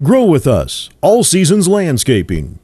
Grow with us, All Seasons Landscaping.